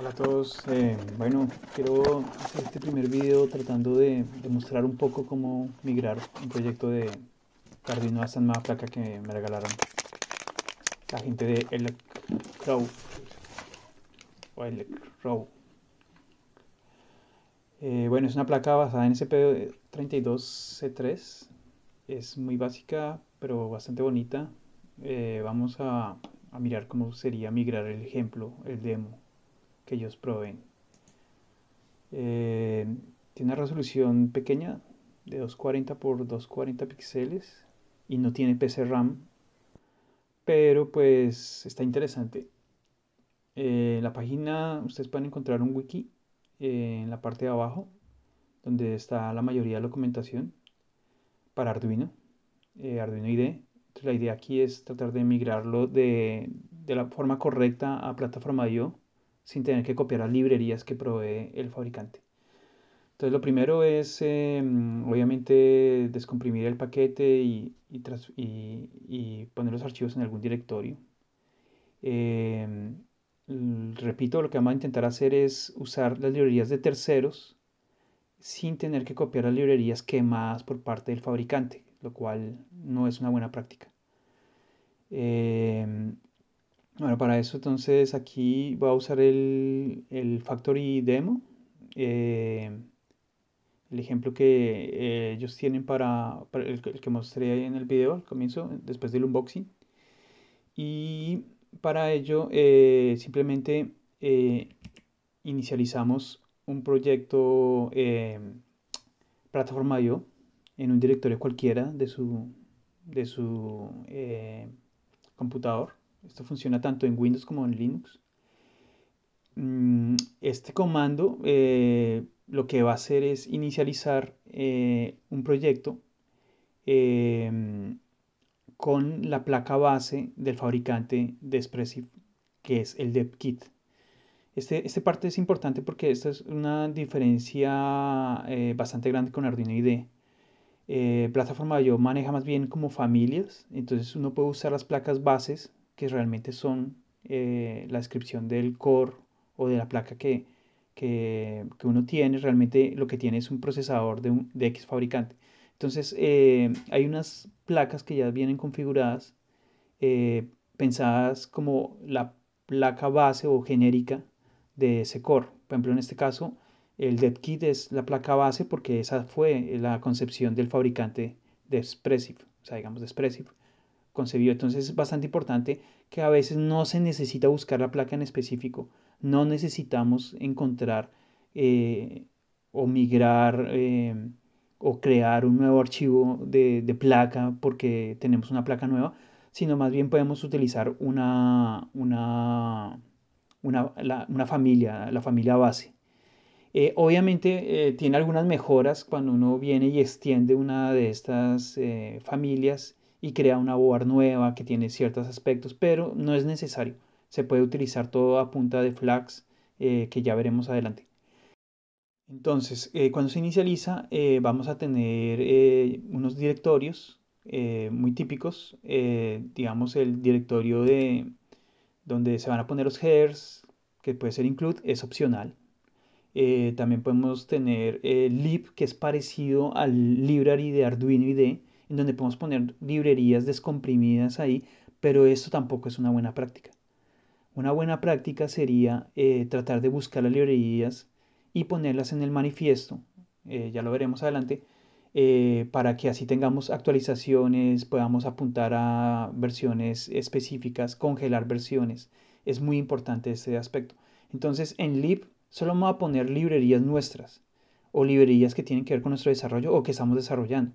Hola a todos, eh, bueno, quiero hacer este primer video tratando de, demostrar mostrar un poco cómo migrar un proyecto de Cardino a una Placa que me regalaron la gente de El eh, bueno, es una placa basada en SP32C3, es muy básica pero bastante bonita. Eh, vamos a mirar cómo sería migrar el ejemplo, el demo que ellos proveen. Eh, tiene una resolución pequeña de 240 x 240 píxeles y no tiene PC RAM, pero pues está interesante. En eh, la página ustedes pueden encontrar un wiki eh, en la parte de abajo donde está la mayoría de la documentación para Arduino, Arduino IDE. la idea aquí es tratar de migrarlo de, de la forma correcta a plataforma IO sin tener que copiar las librerías que provee el fabricante. Entonces lo primero es em, obviamente descomprimir el paquete y, y, poner los archivos en algún directorio. Em, repito, lo que vamos a intentar hacer es usar las librerías de terceros sin tener que copiar las librerías quemadas por parte del fabricante, lo cual no es una buena práctica. Em, bueno, para eso entonces aquí voy a usar el, el factory demo. Eh, el ejemplo que ellos tienen para, el, que mostré en el video al comienzo, después del unboxing. Y para ello eh, simplemente eh, inicializamos un proyecto plataforma yo en un directorio cualquiera de su, de su computador esto funciona tanto en Windows como en Linux. Mm, este comando eh, lo que va a hacer es inicializar eh, un proyecto em, con la placa base del fabricante de Expressive, que es el DevKit. Este, este parte es importante porque esta es una diferencia eh, bastante grande con Arduino IDE. Eh, plataforma yo maneja más bien como familias, entonces uno puede usar las placas bases que realmente son eh, la descripción del core o de la placa que, uno tiene, realmente lo que tiene es un procesador de, X fabricante. Entonces, eh, hay unas placas que ya vienen configuradas, eh, pensadas como la placa base o genérica de ese core. Por ejemplo, en este caso, el DevKit es la placa base porque esa fue la concepción del fabricante de Expressive, o sea, digamos de Expressive concebido. Entonces es bastante importante que a veces no se necesita buscar la placa en específico, no necesitamos encontrar eh, o migrar eh, o crear un nuevo archivo de, placa porque tenemos una placa nueva, sino más bien podemos utilizar una, una, una, familia, la familia base. Eh, obviamente tiene algunas mejoras cuando uno viene y extiende una de estas familias y crea una board nueva que tiene ciertos aspectos, pero no es necesario. Se puede utilizar todo a punta de flags eh, que ya veremos adelante. Entonces, eh, cuando se inicializa, eh, vamos a tener unos directorios muy típicos, digamos el directorio de donde se van a poner los headers, que puede ser include, es opcional. también podemos tener lib, que es parecido al library de Arduino IDE, en donde podemos poner librerías descomprimidas ahí, pero esto tampoco es una buena práctica. Una buena práctica sería eh, tratar de buscar las librerías y ponerlas en el manifiesto, eh, ya lo veremos adelante, eh, para que así tengamos actualizaciones, podamos apuntar a versiones específicas, congelar versiones. Es muy importante este aspecto. Entonces, en lib solo vamos a poner librerías nuestras o librerías que tienen que ver con nuestro desarrollo o que estamos desarrollando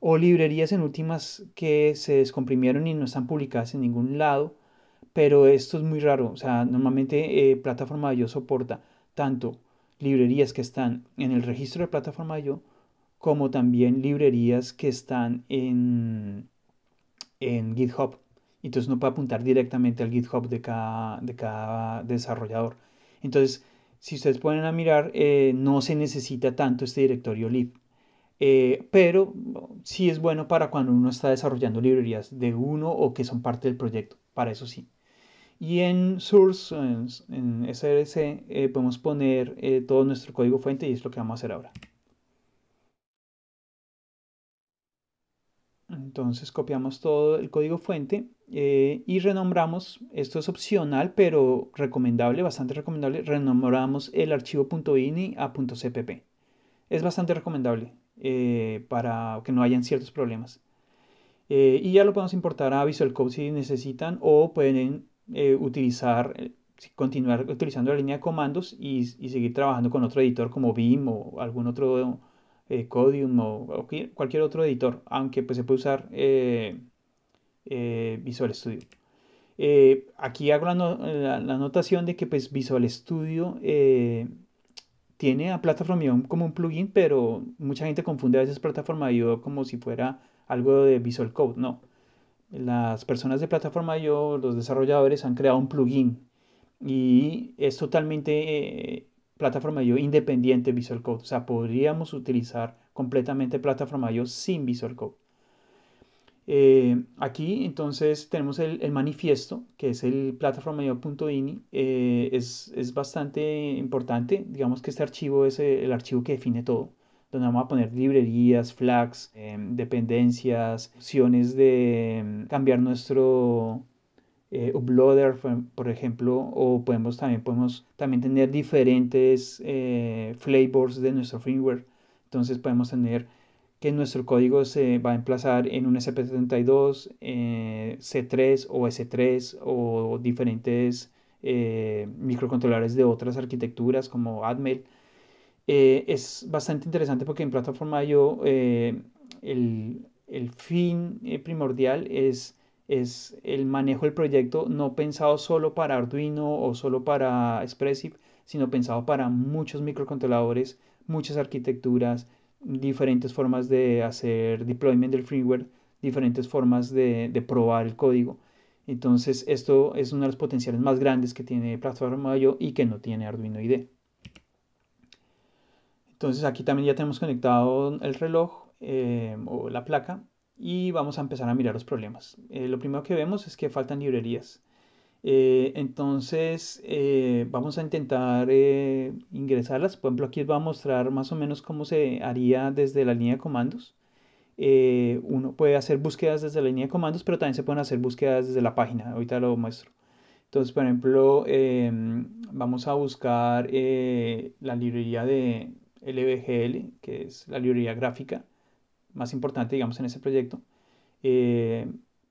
o librerías en últimas que se descomprimieron y no están publicadas en ningún lado, pero esto es muy raro, o sea, normalmente eh, Plataforma Yo soporta tanto librerías que están en el registro de Plataforma Yo como también librerías que están en, en GitHub. Entonces no puede apuntar directamente al GitHub de cada, de cada desarrollador. Entonces, si ustedes pueden a mirar, eh, no se necesita tanto este directorio lib. Eh, pero sí es bueno para cuando uno está desarrollando librerías de uno o que son parte del proyecto, para eso sí. Y en source, en, SRC, eh, podemos poner eh, todo nuestro código fuente y es lo que vamos a hacer ahora. Entonces copiamos todo el código fuente y renombramos, esto es opcional pero recomendable, bastante recomendable, renombramos el archivo .ini a .cpp. Es bastante recomendable, eh, para que no hayan ciertos problemas. Eh, y ya lo podemos importar a Visual Code si necesitan o pueden eh, utilizar, continuar utilizando la línea de comandos y, seguir trabajando con otro editor como Vim o algún otro Codium o, cualquier otro editor, aunque pues se puede usar Visual Studio. aquí hago la, anotación de que pues, Visual Studio tiene a Plataforma como un plugin, pero mucha gente confunde a veces Plataforma IO como si fuera algo de Visual Code. No. Las personas de Plataforma los desarrolladores, han creado un plugin y es totalmente eh, independiente de Visual Code. O sea, podríamos utilizar completamente Plataforma sin Visual Code. Eh, aquí entonces tenemos el, manifiesto, que es el plataforma.ini eh, es, es, bastante importante, digamos que este archivo es el archivo que define todo, donde vamos a poner librerías, flags, em, dependencias, opciones de em, cambiar nuestro eh, uploader, por ejemplo, o podemos también, podemos también tener diferentes flavors de nuestro firmware, entonces podemos tener que nuestro código se va a emplazar en un SP72, eh, C3 o S3 o diferentes eh, microcontroladores de otras arquitecturas como Atmel. Eh, es bastante interesante porque en plataforma yo el, fin primordial es, es el manejo del proyecto no pensado solo para Arduino o solo para Expressive, sino pensado para muchos microcontroladores, muchas arquitecturas, diferentes formas de hacer deployment del freeware, diferentes formas de, probar el código. Entonces, esto es uno de los potenciales más grandes que tiene Plataforma yo y que no tiene Arduino IDE. Entonces, aquí también ya tenemos conectado el reloj eh, o la placa y vamos a empezar a mirar los problemas. Eh, lo primero que vemos es que faltan librerías. Eh, entonces eh, vamos a intentar eh, ingresarlas. Por ejemplo, aquí va a mostrar más o menos cómo se haría desde la línea de comandos. uno puede hacer búsquedas desde la línea de comandos, pero también se pueden hacer búsquedas desde la página. Ahorita lo muestro. Entonces, por ejemplo, em, vamos a buscar la librería de LBGL, que es la librería gráfica más importante, digamos, en ese proyecto.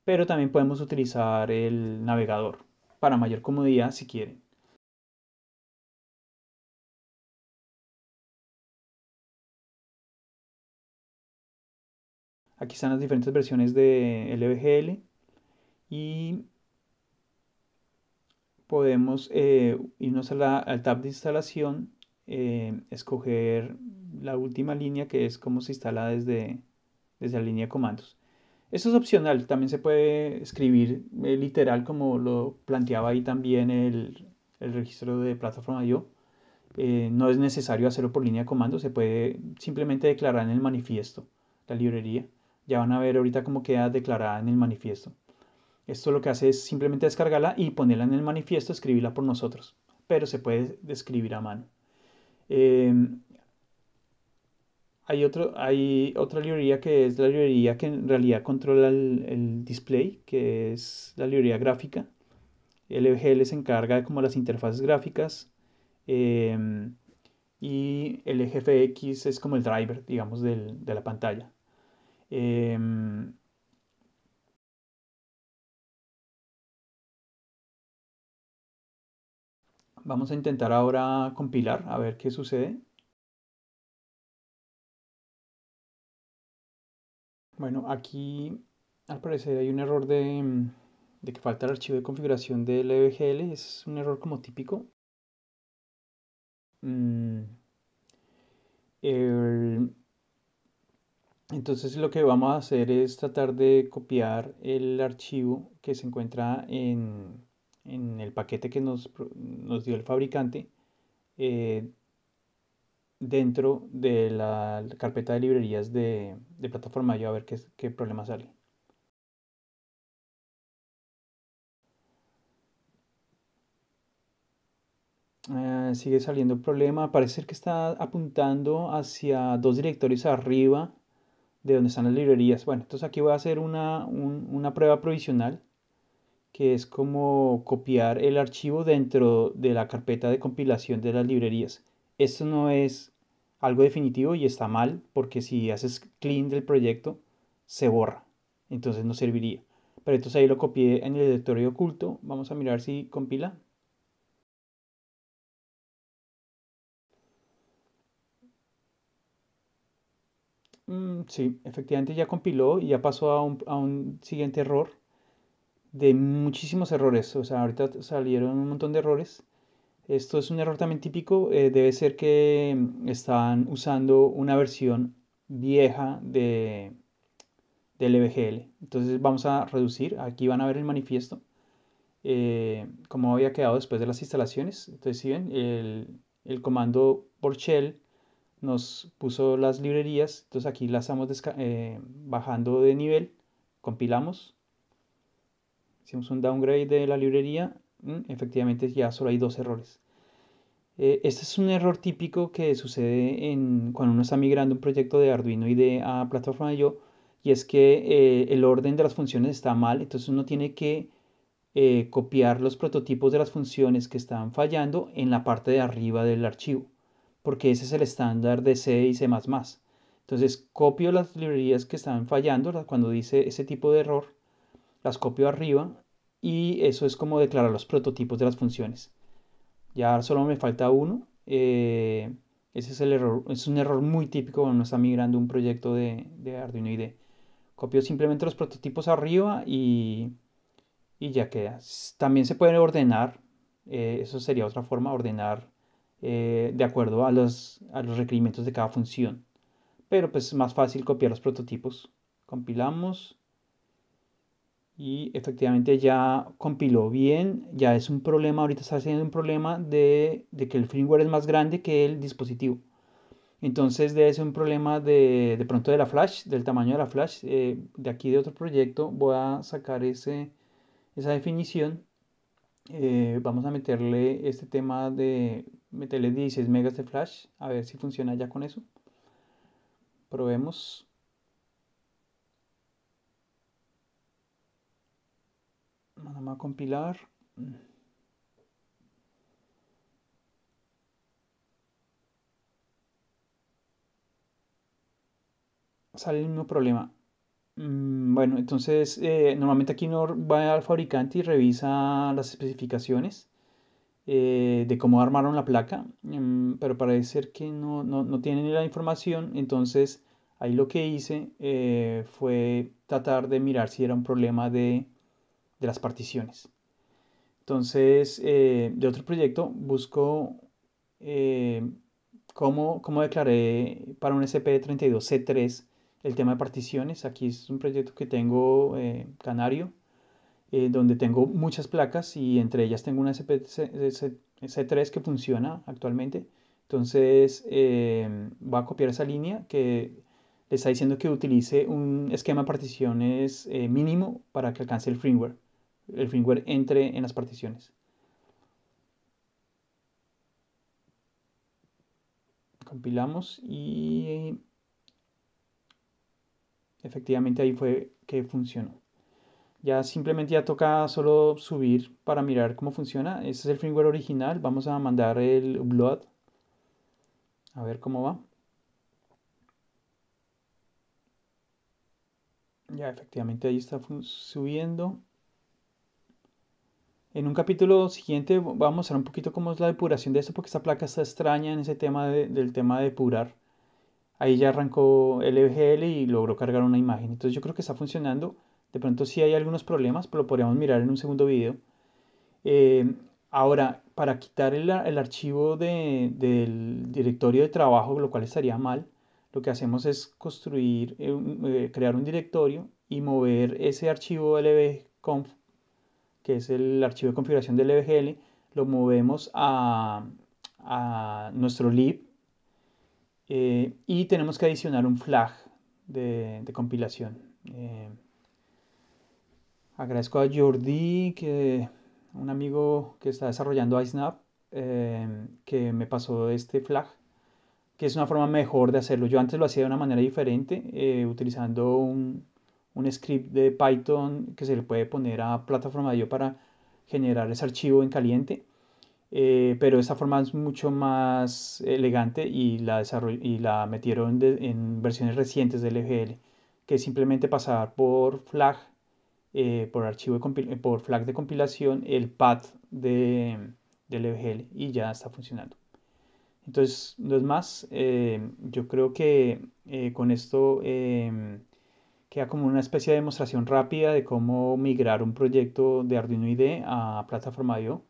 pero también podemos utilizar el navegador para mayor comodidad si quieren. Aquí están las diferentes versiones de LVGL y podemos eh, irnos al tab de instalación, eh, escoger la última línea que es cómo se instala desde, desde la línea de comandos. Esto es opcional, también se puede escribir eh, literal como lo planteaba ahí también el, registro de plataforma yo. Eh, no es necesario hacerlo por línea de comando, se puede simplemente declarar en el manifiesto la librería. Ya van a ver ahorita cómo queda declarada en el manifiesto. Esto lo que hace es simplemente descargarla y ponerla en el manifiesto, escribirla por nosotros, pero se puede escribir a mano. Eh, hay, otro, hay otra librería que es la librería que en realidad controla el, display, que es la librería gráfica. LVGL se encarga de como las interfaces gráficas em, y el GFX es como el driver, digamos, de la pantalla. Em, vamos a intentar ahora compilar a ver qué sucede. Bueno, aquí al parecer hay un error de, mm, que falta el archivo de configuración del EVGL. Es un error como típico. Mm. entonces lo que vamos a hacer es tratar de copiar el archivo que se encuentra en, en el paquete que nos, dio el fabricante eh, dentro de la carpeta de librerías de, plataforma yo a ver qué, problema sale. Ah, sigue saliendo el problema. Parece que está apuntando hacia dos directorios arriba de donde están las librerías. Bueno, entonces aquí voy a hacer una, una prueba provisional que es como copiar el archivo dentro de la carpeta de compilación de las librerías esto no es algo definitivo y está mal porque si haces clean del proyecto se borra. Entonces no serviría. Pero entonces ahí lo copié en el directorio oculto. Vamos a mirar si compila. Mm, sí, efectivamente ya compiló y ya pasó a un, a un siguiente error de muchísimos errores. O sea, ahorita salieron un montón de errores esto es un error también típico, eh, debe ser que mm, están usando una versión vieja de, del EBGL. Entonces vamos a reducir, aquí van a ver el manifiesto, eh, como había quedado después de las instalaciones. Entonces, si ven, el, comando por shell nos puso las librerías, entonces aquí las estamos eh, bajando de nivel, compilamos, hicimos un downgrade de la librería Mm, efectivamente ya solo hay dos errores. Eh, este es un error típico que sucede cuando uno está migrando un proyecto de Arduino IDE a plataforma yo y es que eh, el orden de las funciones está mal, entonces uno tiene que eh, copiar los prototipos de las funciones que están fallando en la parte de arriba del archivo, porque ese es el estándar de C y C++. Entonces copio las librerías que están fallando cuando dice ese tipo de error, las copio arriba y eso es como declarar los prototipos de las funciones. Ya solo me falta uno. Eh, ese es el error. Es un error muy típico cuando uno está migrando un proyecto de, Arduino IDE. Copio simplemente los prototipos arriba y, ya queda. También se puede ordenar. Eh, eso sería otra forma, ordenar eh, de acuerdo a los, a los requerimientos de cada función. Pero pues es más fácil copiar los prototipos. Compilamos y efectivamente ya compiló bien, ya es un problema, ahorita está haciendo un problema de, que el firmware es más grande que el dispositivo. Entonces debe ser un problema de, pronto de la flash, del tamaño de la flash. Eh, de aquí de otro proyecto voy a sacar ese, esa definición. Eh, vamos a meterle este tema de meterle 16 megas de flash, a ver si funciona ya con eso. Probemos. nada a compilar mm. sale el mismo problema mm, bueno entonces eh, normalmente aquí no va al fabricante y revisa las especificaciones eh, de cómo armaron la placa mm, pero parece ser que no, no, no tienen la información entonces ahí lo que hice eh, fue tratar de mirar si era un problema de de las particiones. Entonces, eh, de otro proyecto busco eh, cómo, declaré para un SP32C3 el tema de particiones. Aquí es un proyecto que tengo eh, canario, donde tengo muchas placas y entre ellas tengo una SP3 que funciona actualmente. Entonces, va a copiar esa línea que le está diciendo que utilice un esquema de particiones mínimo para que alcance el firmware el firmware entre en las particiones. Compilamos y efectivamente ahí fue que funcionó. Ya simplemente ya toca solo subir para mirar cómo funciona. Este es el firmware original. Vamos a mandar el blood A ver cómo va. Ya efectivamente ahí está subiendo. En un capítulo siguiente vamos a mostrar un poquito cómo es la depuración de esto, porque esta placa está extraña en ese tema del tema de depurar. Ahí ya arrancó LVGL y logró cargar una imagen. Entonces yo creo que está funcionando. De pronto sí hay algunos problemas, pero lo podríamos mirar en un segundo video. Eh, ahora, para quitar el, archivo del directorio de trabajo, lo cual estaría mal, lo que hacemos es construir, eh, eh, crear un directorio y mover ese archivo lbconf que es el archivo de configuración del EVGL, lo movemos a, nuestro lib eh, y tenemos que adicionar un flag de, compilación. Eh, agradezco a Jordi, que, un amigo que está desarrollando iSnap, eh, que me pasó este flag, que es una forma mejor de hacerlo. Yo antes lo hacía de una manera diferente, utilizando un, un script de Python que se le puede poner a plataforma yo para generar ese archivo en caliente. Eh, pero esta forma es mucho más elegante y la, y la metieron en versiones recientes del EGL, que simplemente pasar por flag, eh, por archivo de eh, por flag de compilación, el path de, del EGL y ya está funcionando. Entonces, no es más, yo creo que con esto em, queda como una especie de demostración rápida de cómo migrar un proyecto de Arduino IDE a plataforma IO.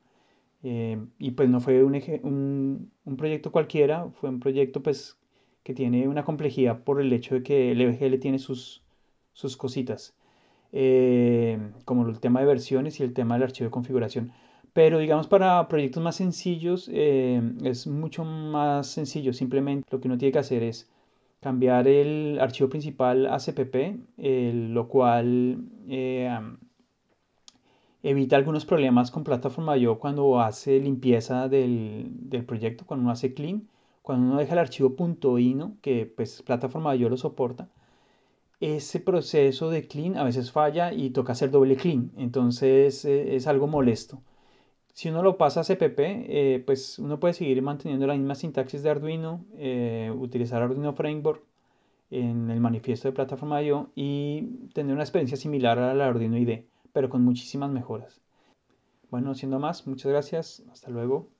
Em, y pues no fue un, un, proyecto cualquiera, fue un proyecto pues que tiene una complejidad por el hecho de que el EVGL tiene sus, sus cositas, em, como el tema de versiones y el tema del archivo de configuración. Pero digamos para proyectos más sencillos em, es mucho más sencillo, simplemente lo que uno tiene que hacer es cambiar el archivo principal a CPP, lo cual eh, evita algunos problemas con Plataforma Yo cuando hace limpieza del, proyecto, cuando uno hace clean, cuando uno deja el archivo .ino, que pues Yo lo soporta, ese proceso de clean a veces falla y toca hacer doble clean, entonces eh, es algo molesto. Si uno lo pasa a CPP, eh, pues uno puede seguir manteniendo la misma sintaxis de Arduino, eh, utilizar Arduino Framework en el manifiesto de plataforma IO y tener una experiencia similar a la Arduino IDE, pero con muchísimas mejoras. Bueno, siendo más, muchas gracias, hasta luego.